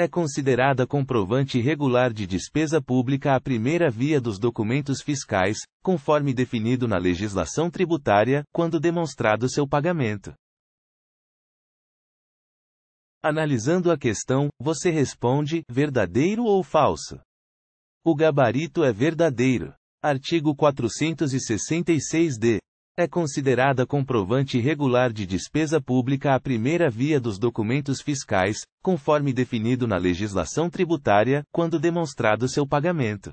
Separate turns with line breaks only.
É considerada comprovante regular de despesa pública a primeira via dos documentos fiscais, conforme definido na legislação tributária, quando demonstrado seu pagamento. Analisando a questão, você responde: verdadeiro ou falso? O gabarito é verdadeiro. Artigo 466-D. É considerada comprovante regular de despesa pública a primeira via dos documentos fiscais, conforme definido na legislação tributária, quando demonstrado seu pagamento.